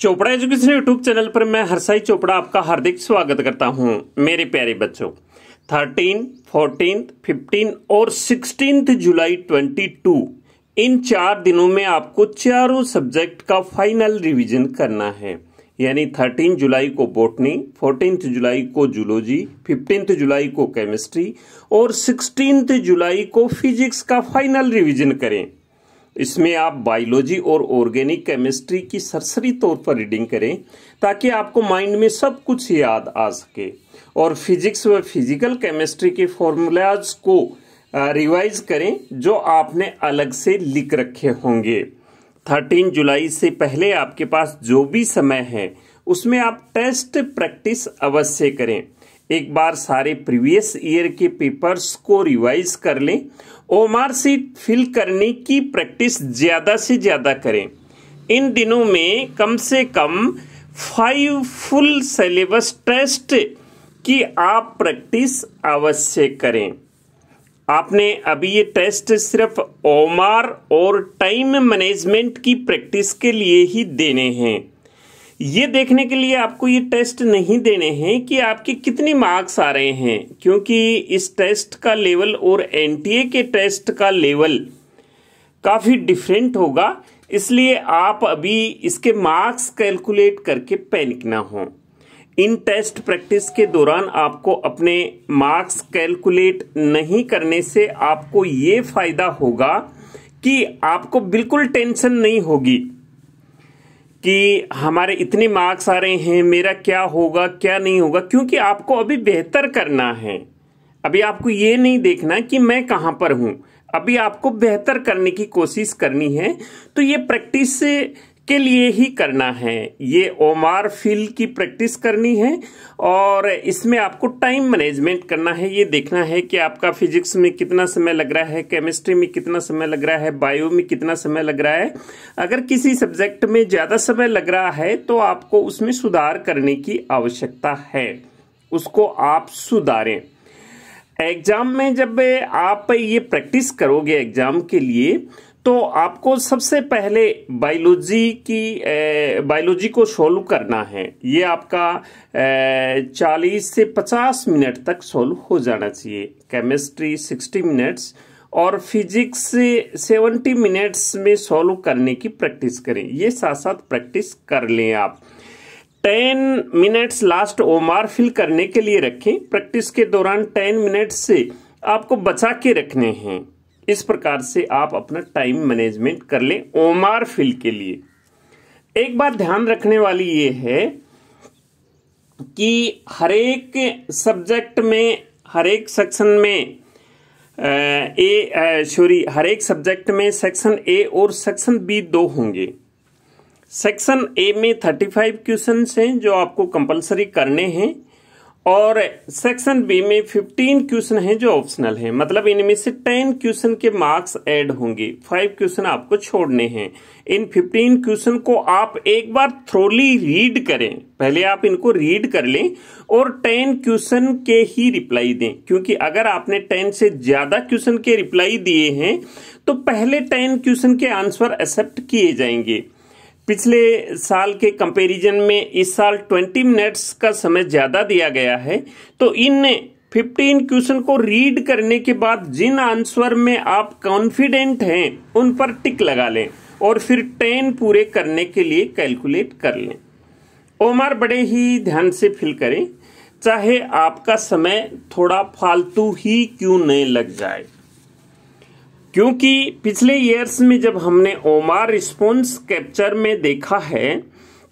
Chopra education YouTube channel पर मैं हरसाई चोपड़ा आपका हार्दिक स्वागत करता हूं मेरे प्यारे बच्चों थर्टीन फोर्टीन फिफ्टीन और सिक्सटीन जुलाई ट्वेंटी टू इन चार दिनों में आपको चारों सब्जेक्ट का फाइनल रिवीजन करना है यानी थर्टीन जुलाई को बोटनी फोर्टीन जुलाई को जूलॉजी फिफ्टीन जुलाई को केमिस्ट्री और सिक्सटीन जुलाई को फिजिक्स का फाइनल रिविजन करें इसमें आप बायोलॉजी और ऑर्गेनिक केमिस्ट्री की सरसरी तौर पर रीडिंग करें ताकि आपको माइंड में सब कुछ याद आ सके और फिजिक्स व फिजिकल केमिस्ट्री के फॉर्मूलाज को रिवाइज करें जो आपने अलग से लिख रखे होंगे थर्टीन जुलाई से पहले आपके पास जो भी समय है उसमें आप टेस्ट प्रैक्टिस अवश्य करें एक बार सारे प्रीवियस ईयर के पेपर्स को रिवाइज कर लें ओमार सीट फिल करने की प्रैक्टिस ज़्यादा से ज़्यादा करें इन दिनों में कम से कम फाइव फुल सिलेबस टेस्ट की आप प्रैक्टिस अवश्य करें आपने अभी ये टेस्ट सिर्फ ओमार और टाइम मैनेजमेंट की प्रैक्टिस के लिए ही देने हैं ये देखने के लिए आपको ये टेस्ट नहीं देने हैं कि आपके कितने मार्क्स आ रहे हैं क्योंकि इस टेस्ट का लेवल और एनटीए के टेस्ट का लेवल काफ़ी डिफरेंट होगा इसलिए आप अभी इसके मार्क्स कैलकुलेट करके पैनिक ना हो इन टेस्ट प्रैक्टिस के दौरान आपको अपने मार्क्स कैलकुलेट नहीं करने से आपको ये फ़ायदा होगा कि आपको बिल्कुल टेंशन नहीं होगी कि हमारे इतने मार्क्स आ रहे हैं मेरा क्या होगा क्या नहीं होगा क्योंकि आपको अभी बेहतर करना है अभी आपको ये नहीं देखना कि मैं कहाँ पर हूँ अभी आपको बेहतर करने की कोशिश करनी है तो ये प्रैक्टिस के लिए ही करना है ये ओमार फील की प्रैक्टिस करनी है और इसमें आपको टाइम मैनेजमेंट करना है ये देखना है कि आपका फिजिक्स में कितना समय लग रहा है केमिस्ट्री में कितना समय लग रहा है बायो में कितना समय लग रहा है अगर किसी सब्जेक्ट में ज़्यादा समय लग रहा है तो आपको उसमें सुधार करने की आवश्यकता है उसको आप सुधारें एग्जाम में जब आप ये प्रैक्टिस करोगे एग्जाम के लिए तो आपको सबसे पहले बायोलॉजी की बायोलॉजी को सोल्व करना है ये आपका चालीस से पचास मिनट तक सोल्व हो जाना चाहिए केमिस्ट्री सिक्सटी मिनट्स और फिजिक्स सेवेंटी मिनट्स में सोल्व करने की प्रैक्टिस करें ये साथ साथ प्रैक्टिस कर लें आप ten minutes last OMR fill करने के लिए रखें प्रैक्टिस के दौरान टेन मिनट्स से आपको बचा के रखने हैं इस प्रकार से आप अपना टाइम मैनेजमेंट कर लें ओमार फिल के लिए एक बात ध्यान रखने वाली ये है कि हरेक सब्जेक्ट में हरेक सेक्शन में ए सॉरी हरेक सब्जेक्ट में सेक्शन ए और सेक्शन बी दो होंगे सेक्शन ए में थर्टी फाइव क्वेश्चन हैं जो आपको कंपलसरी करने हैं और सेक्शन बी में 15 क्वेश्चन हैं जो ऑप्शनल हैं मतलब इनमें से 10 क्वेश्चन के मार्क्स ऐड होंगे 5 क्वेश्चन आपको छोड़ने हैं इन 15 क्वेश्चन को आप एक बार थ्रोली रीड करें पहले आप इनको रीड कर लें और 10 क्वेश्चन के ही रिप्लाई दें क्योंकि अगर आपने 10 से ज्यादा क्वेश्चन के रिप्लाई दिए हैं तो पहले टेन क्वेश्चन के आंसर एक्सेप्ट किए जाएंगे पिछले साल के कंपैरिजन में इस साल 20 मिनट्स का समय ज़्यादा दिया गया है तो इन 15 क्वेश्चन को रीड करने के बाद जिन आंसर में आप कॉन्फिडेंट हैं उन पर टिक लगा लें और फिर 10 पूरे करने के लिए कैलकुलेट कर लें ओमर बड़े ही ध्यान से फिल करें चाहे आपका समय थोड़ा फालतू ही क्यों नहीं लग जाए क्योंकि पिछले ईयर्स में जब हमने ओमार रिस्पॉन्स कैप्चर में देखा है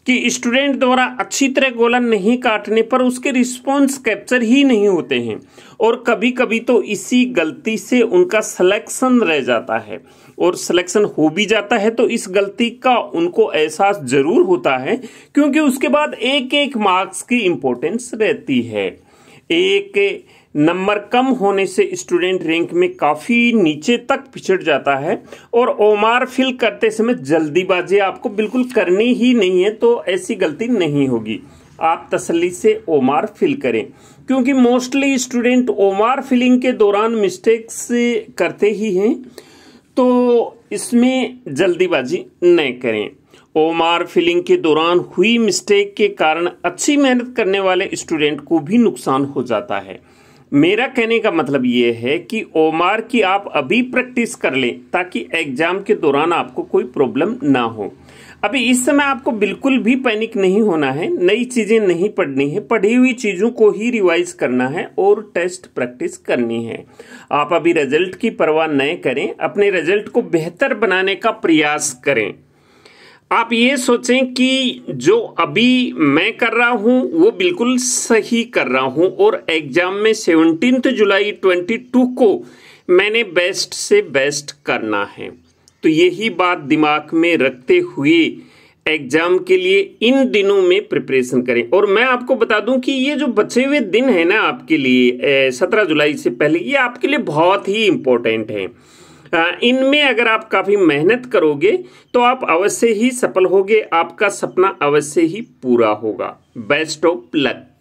कि स्टूडेंट द्वारा अच्छी तरह गोला नहीं काटने पर उसके रिस्पॉन्स कैप्चर ही नहीं होते हैं और कभी कभी तो इसी गलती से उनका सिलेक्शन रह जाता है और सिलेक्शन हो भी जाता है तो इस गलती का उनको एहसास जरूर होता है क्योंकि उसके बाद एक एक मार्क्स की इम्पोर्टेंस रहती है एक नंबर कम होने से स्टूडेंट रैंक में काफ़ी नीचे तक पिछड़ जाता है और ओमार फिल करते समय जल्दीबाजी आपको बिल्कुल करनी ही नहीं है तो ऐसी गलती नहीं होगी आप तसली से ओमार फिल करें क्योंकि मोस्टली स्टूडेंट ओमार फिलिंग के दौरान मिस्टेक्स करते ही हैं तो इसमें जल्दीबाजी न करें ओमार फिलिंग के दौरान हुई मिस्टेक के कारण अच्छी मेहनत करने वाले स्टूडेंट को भी नुकसान हो जाता है मेरा कहने का मतलब ये है कि ओमार की आप अभी प्रैक्टिस कर लें ताकि एग्जाम के दौरान आपको कोई प्रॉब्लम ना हो अभी इस समय आपको बिल्कुल भी पैनिक नहीं होना है नई चीजें नहीं पढ़नी है पढ़ी हुई चीजों को ही रिवाइज करना है और टेस्ट प्रैक्टिस करनी है आप अभी रिजल्ट की परवाह न करें अपने रिजल्ट को बेहतर बनाने का प्रयास करें आप ये सोचें कि जो अभी मैं कर रहा हूँ वो बिल्कुल सही कर रहा हूँ और एग्ज़ाम में सेवनटीन जुलाई 22 को मैंने बेस्ट से बेस्ट करना है तो यही बात दिमाग में रखते हुए एग्ज़ाम के लिए इन दिनों में प्रिपरेशन करें और मैं आपको बता दूं कि ये जो बचे हुए दिन है ना आपके लिए सत्रह जुलाई से पहले ये आपके लिए बहुत ही इम्पोर्टेंट हैं हाँ, इनमें अगर आप काफ़ी मेहनत करोगे तो आप अवश्य ही सफल होगे आपका सपना अवश्य ही पूरा होगा बेस्ट ऑफ लक